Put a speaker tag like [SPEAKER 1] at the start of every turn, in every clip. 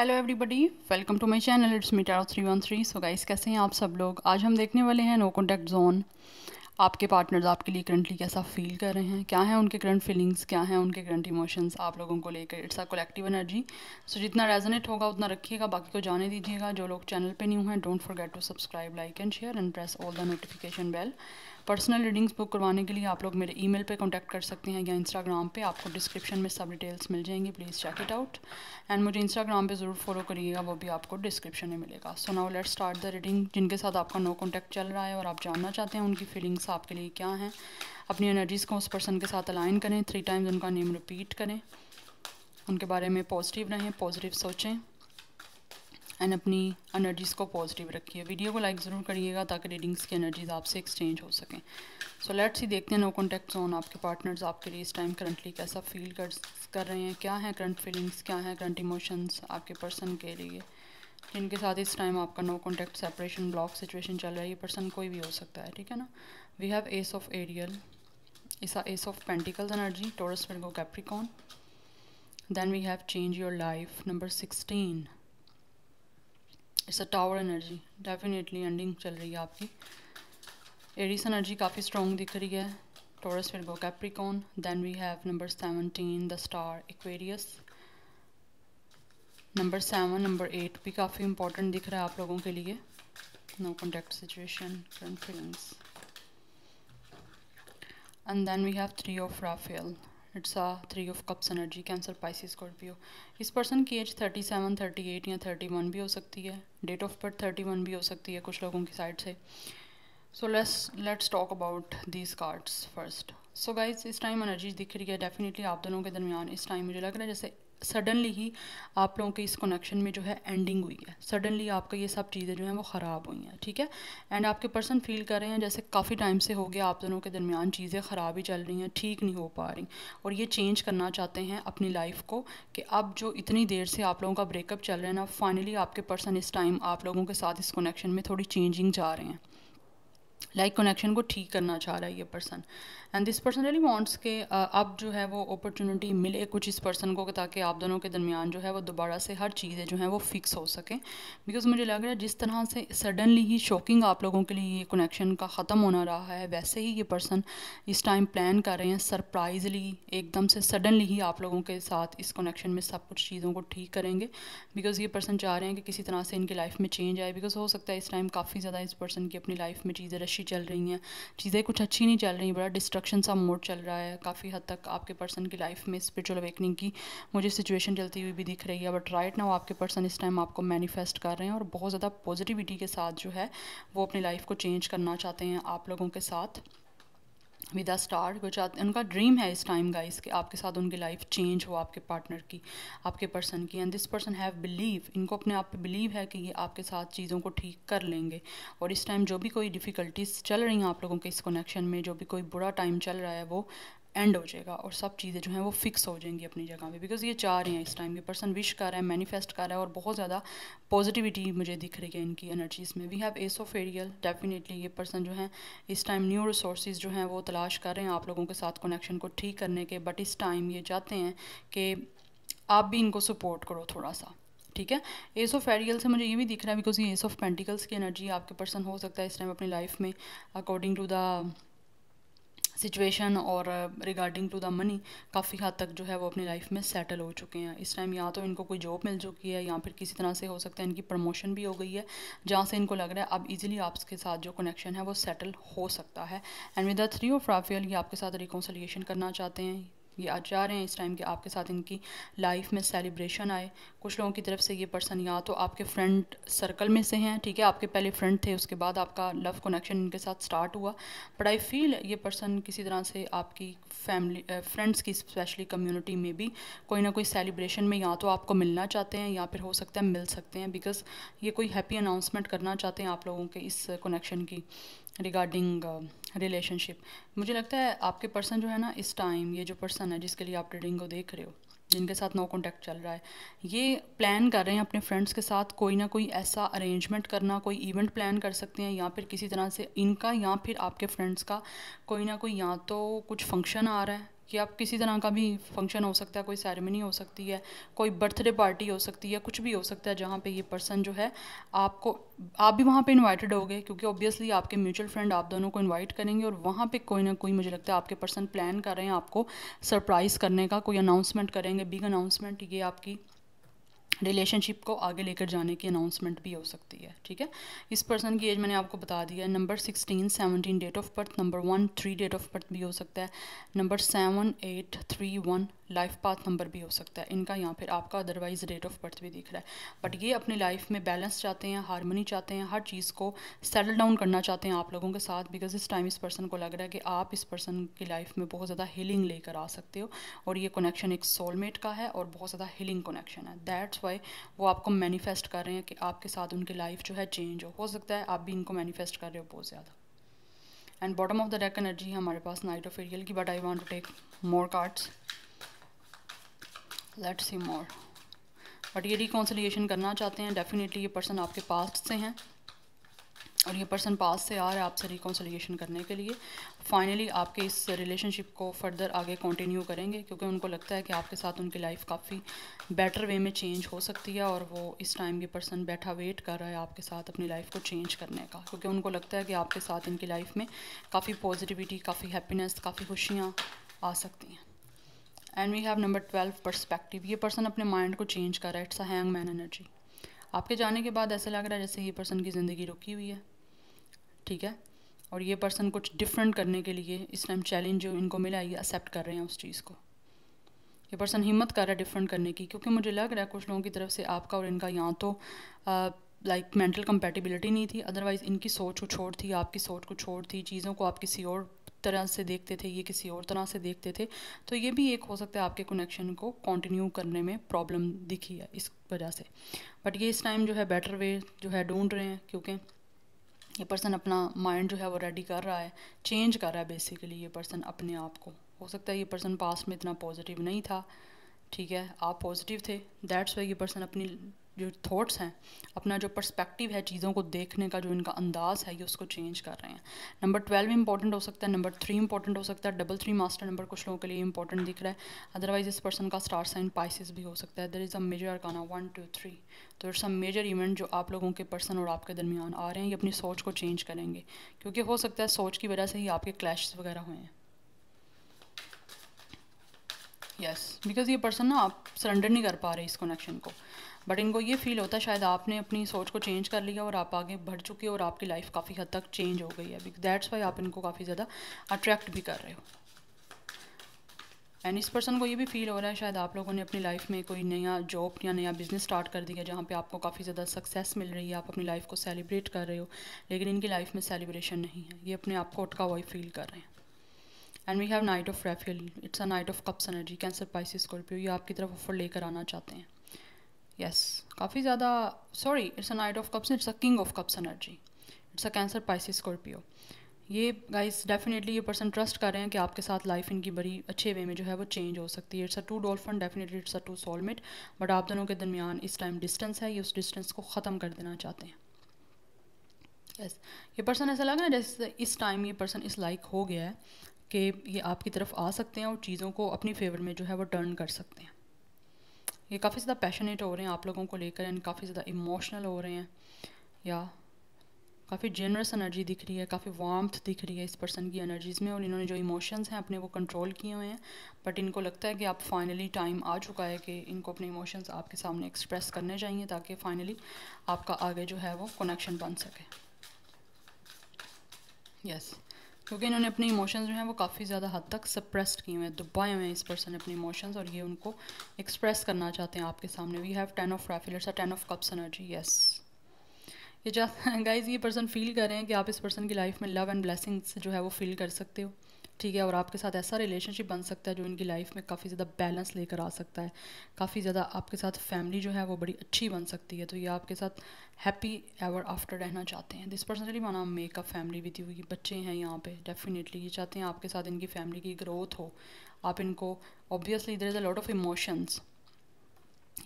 [SPEAKER 1] Hello everybody welcome to my channel it's me tarot three one three so guys कैसे हैं आप सब लोग आज हम देखने वाले हैं नो कॉन्टैक्ट जोन आपके पार्टनर्स आपके लिए करंटली कैसा फील कर रहे हैं क्या है उनके करंट फीलिंग्स क्या हैं उनके करंट इमोशंस आप लोगों को लेकर it's a collective energy so जितना रेजोनेट होगा उतना रखिएगा बाकी को जाने दीजिएगा जो लोग चैनल पर न्यू हैं don't forget to subscribe like and share and press all the notification bell personal readings book करवाने के लिए आप लोग मेरे ईमेल पे कांटेक्ट कर सकते हैं या इंस्टाग्राम पे आपको डिस्क्रिप्शन में सब डिटेल्स मिल जाएंगी please check it out and मुझे इंस्टाग्राम पे ज़रूर फॉलो करिएगा वो भी आपको डिस्क्रिप्शन में मिलेगा so now let start the reading जिनके साथ आपका नो कॉन्टैक्ट चल रहा है और आप जानना चाहते हैं उनकी फीलिंग्स आपके लिए क्या हैं अपनी एनर्जीज़ को उस पर्सन के साथ अलाइन करें थ्री टाइम्स उनका नेम रिपीट करें उनके बारे में पॉजिटिव रहें पॉजिटिव सोचें एंड अपनी एनर्जीज़ को पॉजिटिव रखिए वीडियो को लाइक ज़रूर करिएगा ताकि रीडिंग्स की एनर्जीज़ आपसे एक्सचेंज हो सकें सो लेट्स ही देखते हैं नो कॉन्टैक्ट जोन आपके पार्टनर्स आपके लिए इस टाइम करंटली कैसा फील कर कर रहे हैं क्या हैं करंट फीलिंग्स क्या हैं करंट इमोशंस आपके पर्सन के लिए जिनके साथ इस टाइम आपका no contact separation block situation चल रहा है ये पर्सन कोई भी हो सकता है ठीक है ना we have ace of aerial इसा ace of pentacles energy Taurus go Capricorn then we have change your life number sixteen it's a tower energy definitely ending चल रही है आपकी एरिस एनर्जी काफ़ी स्ट्रॉन्ग दिख रही है टोरस फिर go Capricorn then we have number seventeen the star Aquarius number seven number eight भी काफ़ी इंपॉर्टेंट दिख रहा है आप लोगों के लिए no contact situation current feelings and then we have three of Raphael it's a three of cups energy Cancer Pisces Scorpio इस पर्सन की age thirty seven thirty eight या थर्टी वन भी हो सकती है date of birth thirty one भी हो सकती है कुछ लोगों की साइड से so let's let's talk about these cards first so guys इस टाइम एनर्जी दिख रही है डेफिनेटली आप दोनों के दरमियान इस टाइम मुझे लग रहा है जैसे सडनली ही आप लोगों के इस कनेक्शन में जो है एंडिंग हुई है सडनली आपका ये सब चीज़ें जो हैं वो ख़राब हुई हैं ठीक है एंड आपके पर्सन फील कर रहे हैं जैसे काफ़ी टाइम से हो गया आप दोनों के दरमियान चीज़ें ख़राब ही चल रही हैं ठीक नहीं हो पा रही और ये चेंज करना चाहते हैं अपनी लाइफ को कि अब जो इतनी देर से आप लोगों का ब्रेकअप चल रहा है ना फाइनली आपके पर्सन इस टाइम आप लोगों के साथ इस कनेक्शन में थोड़ी चेंजिंग जा रहे हैं लाइक like कनेक्शन को ठीक करना चाह रहा है ये person and this person really wants के अब जो है वो अपॉर्चुनिटी मिले कुछ इस पर्सन को ताकि आप दोनों के दरमियान जो है वो दोबारा से हर चीज़ें जो हैं वो फिक्स हो सकें बिकॉज मुझे लग रहा है जिस तरह से सडनली ही शॉकिंग आप लोगों के लिए ये कनेक्शन का ख़त्म होना रहा है वैसे ही ये पर्सन इस टाइम प्लान कर रहे हैं सरप्राइजली एकदम से सडनली ही आप लोगों के साथ इस कनेक्शन में सब कुछ चीज़ों को ठीक करेंगे बिकॉज़ ये पर्सन चाह रहे हैं कि किसी तरह से इनकी लाइफ में चेंज आए बिकॉज़ हो सकता है इस टाइम काफ़ी ज़्यादा इस पर्सन की अपनी लाइफ में चीज़ें अच्छी चल रही हैं चीज़ें कुछ अच्छी नहीं चल रही बड़ा डिस्ट्रक्शन सा मोड चल रहा है काफ़ी हद तक आपके पर्सन की लाइफ में स्पिरिचुअल अवेकनिंग की मुझे सिचुएशन चलती हुई भी दिख रही है बट राइट नाउ आपके पर्सन इस टाइम आपको मैनिफेस्ट कर रहे हैं और बहुत ज़्यादा पॉजिटिविटी के साथ जो है वो अपनी लाइफ को चेंज करना चाहते हैं आप लोगों के साथ विद अ स्टार वो चाहते उनका ड्रीम है इस टाइम गाइस कि आपके साथ उनकी लाइफ चेंज हो आपके पार्टनर की आपके पर्सन की and this person have believe इनको अपने आप पे बिलीव है कि ये आपके साथ चीज़ों को ठीक कर लेंगे और इस टाइम जो भी कोई डिफ़िकल्टीज चल रही हैं आप लोगों के इस कनेक्शन में जो भी कोई बुरा टाइम चल रहा है वो एंड हो जाएगा और सब चीज़ें जो हैं वो फिक्स हो जाएंगी अपनी जगह पे बिकॉज ये चाह रहे हैं इस टाइम ये पर्सन विश कर रहा है मैनिफेस्ट कर रहा है और बहुत ज़्यादा पॉजिटिविटी मुझे दिख रही है इनकी एनर्जीज़ में we have ace of Ariel definitely ये पर्सन जो है इस टाइम न्यू रिसोर्स जो हैं वो तलाश कर रहे हैं आप लोगों के साथ कनेक्शन को ठीक करने के बट इस टाइम ये चाहते हैं कि आप भी इनको सपोर्ट करो थोड़ा सा ठीक है एस ऑफ एरियल से मुझे ये भी दिख रहा है बिकॉज ये एस ऑफ पेंटिकल्स की एनर्जी आपके पर्सन हो सकता है इस टाइम अपनी लाइफ में अकॉर्डिंग टू द सिचुएशन और रिगार्डिंग टू द मनी काफ़ी हद तक जो है वो अपनी लाइफ में सेटल हो चुके हैं इस टाइम या तो इनको कोई जॉब मिल चुकी है या फिर किसी तरह से हो सकता है इनकी प्रमोशन भी हो गई है जहाँ से इनको लग रहा है अब इजीली आपके साथ जो कनेक्शन है वो सेटल हो सकता है and with the three of Raphael ये आपके साथ रिकॉन्सलिएशन करना चाहते हैं ये आज जा रहे हैं इस टाइम कि आपके साथ इनकी लाइफ में सेलिब्रेशन आए कुछ लोगों की तरफ से ये पर्सन या तो आपके फ्रेंड सर्कल में से हैं ठीक है आपके पहले फ्रेंड थे उसके बाद आपका लव कनेक्शन इनके साथ स्टार्ट हुआ बट आई फील ये पर्सन किसी तरह से आपकी फैमिली फ्रेंड्स की स्पेशली कम्युनिटी में भी कोई ना कोई सेलिब्रेशन में या तो आपको मिलना चाहते हैं या फिर हो सकता है मिल सकते हैं बिकॉज ये कोई हैप्पी अनाउंसमेंट करना चाहते हैं आप लोगों के इस कनेक्शन की रिगार्डिंग रिलेशनशिप uh, मुझे लगता है आपके पर्सन जो है ना इस टाइम ये जो पर्सन है जिसके लिए आप ट्रेडिंग को देख रहे हो जिनके साथ नो कॉन्टैक्ट चल रहा है ये प्लान कर रहे हैं अपने फ्रेंड्स के साथ कोई ना कोई ऐसा अरेंजमेंट करना कोई इवेंट प्लान कर सकते हैं या फिर किसी तरह से इनका या फिर आपके फ्रेंड्स का कोई ना कोई या तो कुछ फंक्शन आ रहा है कि आप किसी तरह का भी फंक्शन हो सकता है कोई सेरेमनी हो सकती है कोई बर्थडे पार्टी हो सकती है कुछ भी हो सकता है जहाँ पे ये पर्सन जो है आपको आप भी वहाँ पे इनवाइटेड होगे क्योंकि ऑब्वियसली आपके म्यूचुअल फ्रेंड आप दोनों को इनवाइट करेंगे और वहाँ पे कोई ना कोई मुझे लगता है आपके पर्सन प्लान कर रहे हैं आपको सरप्राइज़ करने का कोई अनाउंसमेंट करेंगे बिग अनाउंसमेंट ये आपकी रिलेशनशिप को आगे लेकर जाने की अनाउंसमेंट भी हो सकती है ठीक है इस पर्सन की एज मैंने आपको बता दिया है number sixteen seventeen date of birth number one three date of birth भी हो सकता है number seven eight three one life path number भी हो सकता है इनका या फिर आपका अदरवाइज डेट ऑफ बर्थ भी दिख रहा है बट ये अपनी लाइफ में बैलेंस चाहते हैं हारमोनी चाहते हैं हर चीज़ को सेटल डाउन करना चाहते हैं आप लोगों के साथ बिकॉज इस टाइम इस पर्सन को लग रहा है कि आप इस पर्सन की लाइफ में बहुत ज़्यादा हीलिंग लेकर आ सकते हो और ये कनेक्शन एक सोलमेट का है और बहुत ज़्यादा हीलिंग कनेक्शन है दैट्स वाई वो आपको मैनिफेस्ट कर रहे हैं कि आपके साथ उनकी लाइफ जो है चेंज हो हो सकता है आप भी इनको मैनिफेस्ट कर रहे हो बहुत ज़्यादा and bottom of the deck energy हमारे पास नाइट ऑफ एरियल की but I want to take more cards let's see more but ये रिकॉन्सिलेशन करना चाहते हैं डेफिनेटली ये पर्सन आपके पास्ट से हैं और ये पर्सन पास से आ रहा है आपसे रिकॉन्सिलेशन करने के लिए फाइनली आपके इस रिलेशनशिप को फर्दर आगे कंटिन्यू करेंगे क्योंकि उनको लगता है कि आपके साथ उनकी लाइफ काफ़ी बेटर वे में चेंज हो सकती है और वो इस टाइम ये पर्सन बैठा वेट कर रहा है आपके साथ अपनी लाइफ को चेंज करने का क्योंकि उनको लगता है कि आपके साथ इनकी लाइफ में काफ़ी पॉजिटिविटी काफ़ी हैप्पीनेस काफ़ी खुशियाँ आ सकती हैं and we have number twelve perspective ये पर्सन अपने माइंड को चेंज कर रहा है it's a hang man energy आपके जाने के बाद ऐसा लग रहा है जैसे ये पर्सन की ज़िंदगी रुकी हुई है ठीक है और ये पर्सन कुछ डिफरेंट करने के लिए इस टाइम चैलेंज जो इनको मिला ये एक्सेप्ट कर रहे हैं उस चीज़ को ये पर्सन हिम्मत कर रहा है डिफरेंट करने की क्योंकि मुझे लग रहा है कुछ लोगों की तरफ से आपका और इनका यहाँ तो लाइक मेंटल कंपेटिबिलिटी नहीं थी अदरवाइज़ इनकी सोच को छोड़ थी आपकी सोच को छोड़ थी चीज़ों को आप किसी और तरह से देखते थे ये किसी और तरह से देखते थे तो ये भी एक हो सकता है आपके कनेक्शन को कंटिन्यू करने में प्रॉब्लम दिखी है इस वजह से बट ये इस टाइम जो है बेटर वे जो है ढूंढ रहे हैं क्योंकि ये पर्सन अपना माइंड जो है वो रेडी कर रहा है चेंज कर रहा है बेसिकली ये पर्सन अपने आप को हो सकता है ये पर्सन पास्ट में इतना पॉजिटिव नहीं था ठीक है आप पॉजिटिव थे दैट्स वाई ये पर्सन अपनी जो थॉट्स हैं अपना जो पर्सपेक्टिव है चीज़ों को देखने का जो इनका अंदाज़ है ये उसको चेंज कर रहे हैं नंबर ट्वेल्व इंपॉर्टेंट हो सकता है नंबर थ्री इंपॉर्टेंट हो सकता है डबल थ्री मास्टर नंबर कुछ लोगों के लिए इंपॉर्टेंट दिख रहा है अदरवाइज इस पर्सन का स्टार साइन पाइसिस भी हो सकता है there is a major arcana one two three तो इट्स अ मेजर इवेंट जो आप लोगों के पर्सन और आपके दरमियान आ रहे हैं ये अपनी सोच को चेंज करेंगे क्योंकि हो सकता है सोच की वजह से ही आपके क्लैश वगैरह हुए हैं यस बिकॉज ये पर्सन ना आप सरेंडर नहीं कर पा रहे इस कनेक्शन को बट इनको ये फील होता है शायद आपने अपनी सोच को चेंज कर लिया और आप आगे बढ़ चुके हो और आपकी लाइफ काफ़ी हद तक चेंज हो गई है दैट्स वाई आप इनको काफ़ी ज़्यादा अट्रैक्ट भी कर रहे हो एंड इस पर्सन को ये भी फील हो रहा है शायद आप लोगों ने अपनी लाइफ में कोई नया जॉब या नया बिजनेस स्टार्ट कर दिया जहाँ पे आपको काफ़ी ज़्यादा सक्सेस मिल रही है आप अपनी लाइफ को सेलिब्रेट कर रहे हो लेकिन इनकी लाइफ में सेलिब्रेशन नहीं है ये अपने आप को अटका हुआ फील कर रहे हैं and we have knight of refuel it's a knight of cups energy Cancer Pisces Scorpio ये आपकी तरफ ऑफर लेकर आना चाहते हैं यस yes, काफ़ी ज़्यादा sorry it's a knight of cups it's a king of cups energy it's a Cancer Pisces Scorpio ये गाइस डेफिनेटली ये पर्सन ट्रस्ट कर रहे हैं कि आपके साथ लाइफ इनकी बड़ी अच्छे वे में जो है वो चेंज हो सकती है it's a two dolphin definitely it's a two soulmate but आप दोनों के दरमियान इस टाइम डिस्टेंस है ये उस डिस्टेंस को ख़त्म कर देना चाहते हैं यस yes, ये पर्सन ऐसा लग रहा है जैसे इस टाइम ये पर्सन इस लाइक हो गया है कि ये आपकी तरफ आ सकते हैं और चीज़ों को अपनी फेवर में जो है वो टर्न कर सकते हैं ये काफ़ी ज़्यादा पैशनेट हो रहे हैं आप लोगों को लेकर एंड काफ़ी ज़्यादा इमोशनल हो रहे हैं या काफ़ी जेनरस एनर्जी दिख रही है काफ़ी वार्म्थ दिख रही है इस पर्सन की एनर्जीज़ में और इन्होंने जो इमोशंस हैं अपने वो कंट्रोल किए हुए हैं बट इनको लगता है कि आप फाइनली टाइम आ चुका है कि इनको अपने इमोशंस आपके सामने एक्सप्रेस करने चाहिए ताकि फाइनली आपका आगे जो है वो कनेक्शन बन सके यस yes. क्योंकि इन्होंने अपने इमोशंस जो हैं वो काफ़ी ज़्यादा हद तक सप्रेस्ड किए हुए हैं हुए तो हैं इस पर्सन ने अपने इमोशंस और ये उनको एक्सप्रेस करना चाहते हैं आपके सामने we have ten of refillers या ten of cups energy yes ये जा गाइज ये पर्सन फील कर रहे हैं कि आप इस पर्सन की लाइफ में लव एंड ब्लेसिंग्स जो है वो फील कर सकते हो ठीक है और आपके साथ ऐसा रिलेशनशिप बन सकता है जो इनकी लाइफ में काफ़ी ज़्यादा बैलेंस लेकर आ सकता है काफ़ी ज़्यादा आपके साथ फैमिली जो है वो बड़ी अच्छी बन सकती है तो ये आपके साथ हैप्पी एवर आफ्टर रहना चाहते हैं दिस पर्सनली माना मेकअप फैमिली विद यू ये बच्चे हैं यहाँ पे डेफिनेटली ये चाहते हैं आपके साथ इनकी फैमिली की ग्रोथ हो आप इनको obviously there is a lot of emotions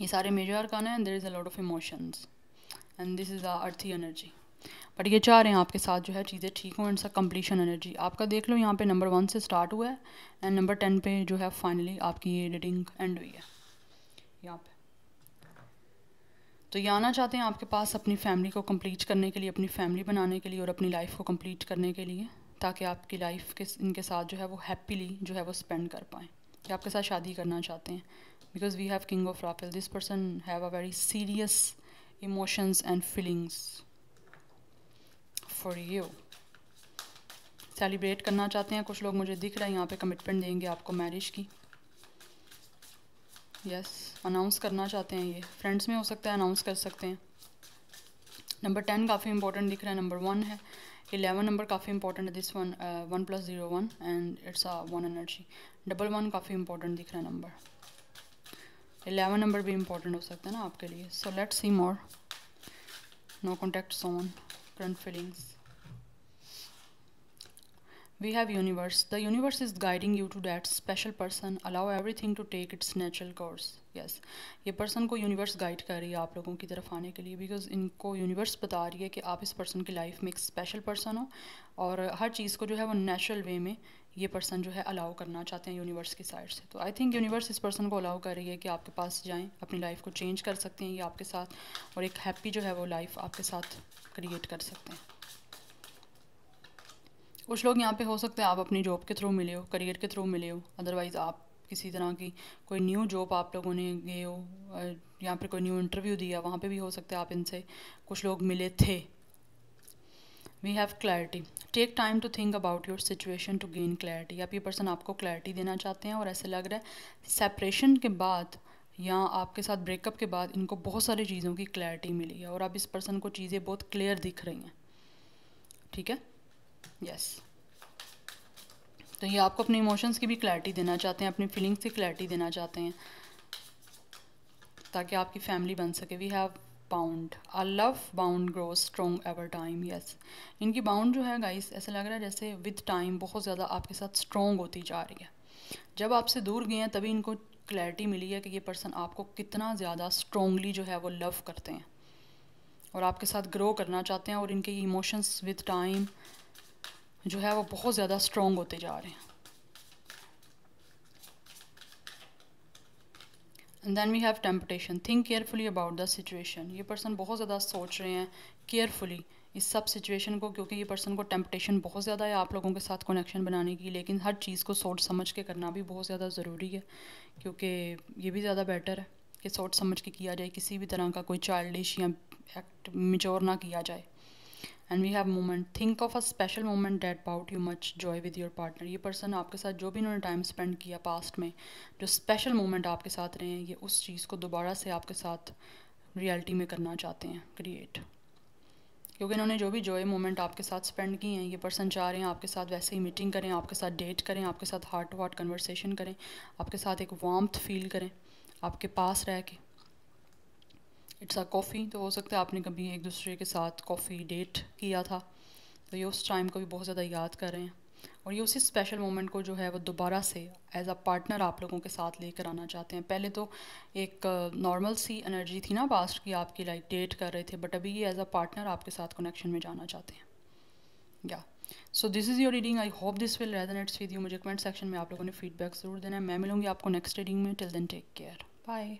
[SPEAKER 1] ये सारे मेजर अरकान हैं there is a lot of emotions and this is a earthy energy but ये चाह रहे हैं आपके साथ जो है चीज़ें ठीक हों सा कम्प्लीशन एनर्जी आपका देख लो यहाँ पे नंबर वन से स्टार्ट हुआ है एंड नंबर टेन पे जो है फाइनली आपकी ये रीडिंग एंड हुई है यहाँ पे तो ये आना चाहते हैं आपके पास अपनी फैमिली को कम्प्लीट करने के लिए अपनी फैमिली बनाने के लिए और अपनी लाइफ को कम्प्लीट करने के लिए ताकि आपकी लाइफ के इनके साथ जो है वो हैप्पीली जो है वो स्पेंड कर पाएँ कि आपके साथ शादी करना चाहते हैं because we have king of Raphael this person have a very serious emotions and feelings for you celebrate करना चाहते हैं कुछ लोग मुझे दिख रहे हैं यहाँ पे कमिटमेंट देंगे आपको मैरिज की यस yes, अनाउंस करना चाहते हैं ये फ्रेंड्स में हो सकता है अनाउंस कर सकते हैं नंबर टेन काफ़ी इंपॉर्टेंट दिख रहा है नंबर वन है इलेवन नंबर काफ़ी इंपॉर्टेंट है this one one plus zero one and it's a one energy double one काफ़ी इंपॉर्टेंट दिख रहा है नंबर इलेवन नंबर भी इंपॉर्टेंट हो सकता है ना आपके लिए so let's see more no contact soon current feelings We have universe. The universe is guiding you to that special person. Allow everything to take its natural course. Yes. ye person ko universe guide kar rahi hai aap logon ki taraf aane ke liye because inko universe bata rahi hai ki aap is person ki life mein ek special person ho aur har cheez ko jo hai wo natural way mein ये person जो है allow करना चाहते हैं universe की side से तो I think universe इस पर्सन को अलाउ कर रही है कि आपके पास जाएं अपनी लाइफ को चेंज कर सकते हैं ये आपके साथ और एक हैप्पी जो है वो लाइफ आपके साथ क्रिएट कर सकते हैं कुछ लोग यहाँ पे हो सकते हैं आप अपनी जॉब के थ्रू मिले हो करियर के थ्रू मिले हो अदरवाइज़ आप किसी तरह की कोई न्यू जॉब आप लोगों ने गए हो यहाँ पर कोई न्यू इंटरव्यू दिया वहाँ पे भी हो सकता है आप इनसे कुछ लोग मिले थे we have clarity take time to think about your situation to gain clarity आप ये पर्सन आपको क्लैरिटी देना चाहते हैं और ऐसे लग रहा है सेपरेशन के बाद या आपके साथ ब्रेकअप के बाद इनको बहुत सारी चीज़ों की क्लैरिटी मिली है और अब इस पर्सन को चीज़ें बहुत क्लियर दिख रही हैं ठीक है यस तो ये आपको अपने इमोशंस की भी क्लैरिटी देना चाहते हैं अपनी फीलिंग्स की क्लैरिटी देना चाहते हैं ताकि आपकी फैमिली बन सके we have bound I love bound grow strong ever time yes इनकी बाउंड जो है गाइस ऐसा लग रहा है जैसे विद टाइम बहुत ज़्यादा आपके साथ स्ट्रॉन्ग होती जा रही है जब आपसे दूर गए हैं तभी इनको क्लैरिटी मिली है कि ये पर्सन आपको कितना ज़्यादा स्ट्रॉन्गली जो है वो लव करते हैं और आपके साथ ग्रो करना चाहते हैं और इनके इमोशंस विद टाइम जो है वो बहुत ज़्यादा स्ट्रॉन्ग होते जा रहे हैं and then we have temptation think carefully about the situation ये पर्सन बहुत ज़्यादा सोच रहे हैं केयरफुली इस सब सिचुएशन को क्योंकि ये पर्सन को टेम्पटेशन बहुत ज़्यादा है आप लोगों के साथ कनेक्शन बनाने की लेकिन हर चीज़ को सोच समझ के करना भी बहुत ज़्यादा ज़रूरी है क्योंकि ये भी ज़्यादा बेटर है कि सोच समझ के किया जाए किसी भी तरह का कोई चाइल्डिश या एक्ट मिचोर ना किया जाए and we have moment think of a special moment date about you much joy with your partner ये पर्सन आपके साथ जो भी इन्होंने टाइम स्पेंड किया पास्ट में जो स्पेशल मोमेंट आपके साथ रहे हैं ये उस चीज़ को दोबारा से आपके साथ रियलिटी में करना चाहते हैं क्रिएट क्योंकि इन्होंने जो भी जॉय मोमेंट आपके साथ स्पेंड किए हैं ये पर्सन चाह रहे हैं आपके साथ वैसे ही मीटिंग करें आपके साथ डेट करें आपके साथ हार्ट टू हार्ट कन्वर्सेशन करें आपके साथ एक वार्म्थ फील करें आपके पास रह के इट्स अ कॉफ़ी तो हो सकता है आपने कभी एक दूसरे के साथ कॉफ़ी डेट किया था तो ये उस टाइम को भी बहुत ज़्यादा याद कर रहे हैं और ये उसी स्पेशल मोमेंट को जो है वो दोबारा से एज अ पार्टनर आप लोगों के साथ लेकर आना चाहते हैं पहले तो एक नॉर्मल uh, सी एनर्जी थी ना पास्ट की आपकी लाइक डेट कर रहे थे बट अभी ये एज अ पार्टनर आपके साथ कनेक्शन में जाना चाहते हैं या so this is your reading I hope this will resonates with you मुझे कमेंट सेक्शन में आप लोगों ने फीडबैक ज़रूर देना है मैं मिलूंगी आपको नेक्स्ट रीडिंग में till then take care bye